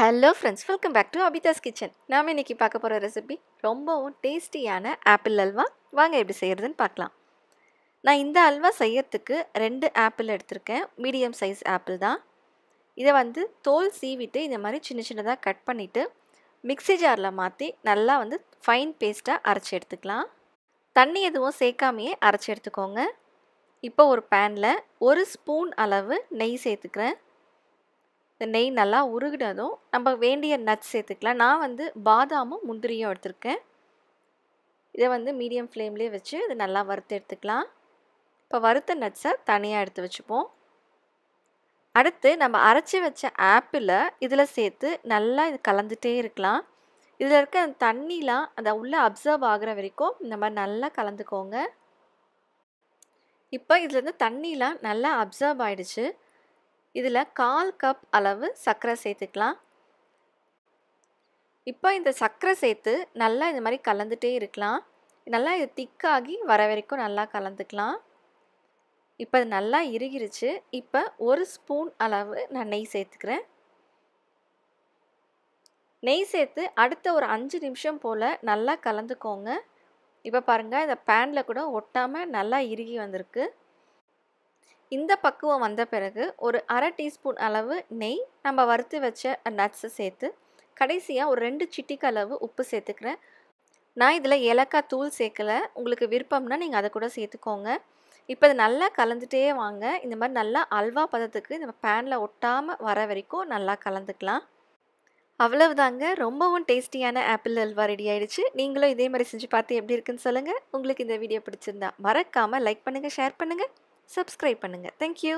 hello friends welcome back to Abitha's kitchen நாம் இன்னைக்கு பார்க்க போகிற ரெசிபி ரொம்பவும் டேஸ்டியான ஆப்பிள் அல்வா வாங்க எப்படி செய்கிறதுன்னு பார்க்கலாம் நான் இந்த அல்வா செய்யறதுக்கு ரெண்டு ஆப்பிள் எடுத்திருக்கேன் மீடியம் சைஸ் ஆப்பிள் தான் இதை வந்து தோல் சீவிட்டு இந்த மாதிரி சின்ன சின்னதாக கட் பண்ணிவிட்டு மிக்ஸி ஜாரில் மாற்றி நல்லா வந்து ஃபைன் பேஸ்ட்டாக அரைச்சி எடுத்துக்கலாம் தண்ணி எதுவும் சேர்க்காமையே அரைச்சி எடுத்துக்கோங்க இப்போ ஒரு பேனில் ஒரு ஸ்பூன் அளவு நெய் சேர்த்துக்கிறேன் இந்த நெய் நல்லா உருகினதும் நம்ம வேண்டிய நட்ஸ் சேர்த்துக்கலாம் நான் வந்து பாதாமும் முந்திரியும் எடுத்திருக்கேன் இதை வந்து மீடியம் ஃப்ளேம்லேயே வச்சு இது நல்லா வறுத்து எடுத்துக்கலாம் இப்போ வறுத்த நட்ஸை தனியாக எடுத்து வச்சுப்போம் அடுத்து நம்ம அரைச்சி வச்ச ஆப்பிளை இதில் சேர்த்து நல்லா இது கலந்துகிட்டே இருக்கலாம் இதில் இருக்க தண்ணிலாம் அதை உள்ளே அப்சர்வ் ஆகிற வரைக்கும் இந்த மாதிரி நல்லா கலந்துக்கோங்க இப்போ இதுலேருந்து தண்ணிலாம் நல்லா அப்சர்வ் ஆகிடுச்சு இதில் கால் கப் அளவு சர்க்கரை சேர்த்துக்கலாம் இப்போ இந்த சர்க்கரை சேர்த்து நல்லா இந்த மாதிரி கலந்துகிட்டே இருக்கலாம் நல்லா இது திக்காகி வர வரைக்கும் நல்லா கலந்துக்கலாம் இப்போ அது நல்லா இறுகிருச்சு இப்போ ஒரு ஸ்பூன் அளவு நான் நெய் சேர்த்துக்கிறேன் நெய் சேர்த்து அடுத்த ஒரு அஞ்சு நிமிஷம் போல் நல்லா கலந்துக்கோங்க இப்போ பாருங்கள் இந்த பேனில் கூட ஒட்டாமல் நல்லா இறுகி வந்திருக்கு இந்த பக்குவம் வந்த பிறகு ஒரு அரை டீஸ்பூன் அளவு நெய் நம்ம வறுத்து வச்ச நட்ஸை சேர்த்து கடைசியாக ஒரு ரெண்டு சிட்டிக்கு அளவு உப்பு சேர்த்துக்கிறேன் நான் இதில் ஏலக்காய் தூள் சேர்க்கலை உங்களுக்கு விருப்பம்னா நீங்கள் அதை கூட சேர்த்துக்கோங்க இப்போ இது நல்லா கலந்துட்டே வாங்க இந்த மாதிரி நல்லா அல்வா பதத்துக்கு நம்ம பேனில் ஒட்டாமல் வர வரைக்கும் நல்லா கலந்துக்கலாம் அவ்வளவு தாங்க ரொம்பவும் டேஸ்டியான ஆப்பிள் அல்வா ரெடி ஆகிடுச்சு நீங்களும் இதே மாதிரி செஞ்சு பார்த்து எப்படி இருக்குன்னு சொல்லுங்கள் உங்களுக்கு இந்த வீடியோ பிடிச்சிருந்தா மறக்காமல் லைக் பண்ணுங்கள் ஷேர் பண்ணுங்கள் சப்ஸ்கிரைப் பண்ணுங்கள் தேங்க்யூ